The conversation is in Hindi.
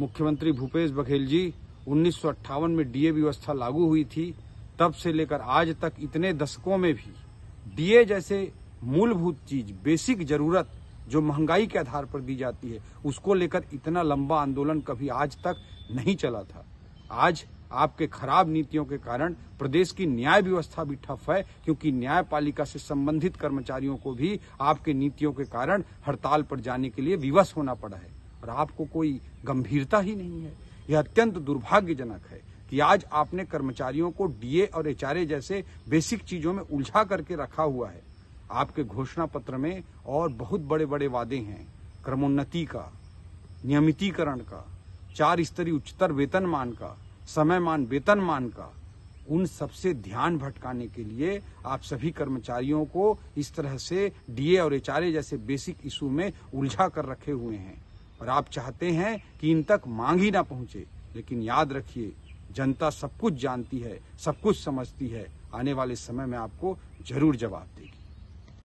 मुख्यमंत्री भूपेश बघेल जी उन्नीस में डीए व्यवस्था लागू हुई थी तब से लेकर आज तक इतने दशकों में भी डीए जैसे मूलभूत चीज बेसिक जरूरत जो महंगाई के आधार पर दी जाती है उसको लेकर इतना लंबा आंदोलन कभी आज तक नहीं चला था आज आपके खराब नीतियों के कारण प्रदेश की न्याय व्यवस्था भी ठप है क्योंकि न्यायपालिका से संबंधित कर्मचारियों को भी आपके नीतियों के कारण हड़ताल पर जाने के लिए विवश होना पड़ा है और आपको कोई गंभीरता ही नहीं है यह अत्यंत दुर्भाग्यजनक है कि आज आपने कर्मचारियों को डीए और एचआरए जैसे बेसिक चीजों में उलझा करके रखा हुआ है आपके घोषणा पत्र में और बहुत बड़े बड़े वादे हैं क्रमोन्नति का नियमितीकरण का चार स्तरीय उच्चतर वेतन मान का समयमान मान का उन सबसे ध्यान भटकाने के लिए आप सभी कर्मचारियों को इस तरह से डीए और एचआरए जैसे बेसिक इशू में उलझा कर रखे हुए हैं और आप चाहते हैं कि इन तक मांग ही ना पहुंचे लेकिन याद रखिए जनता सब कुछ जानती है सब कुछ समझती है आने वाले समय में आपको जरूर जवाब देगी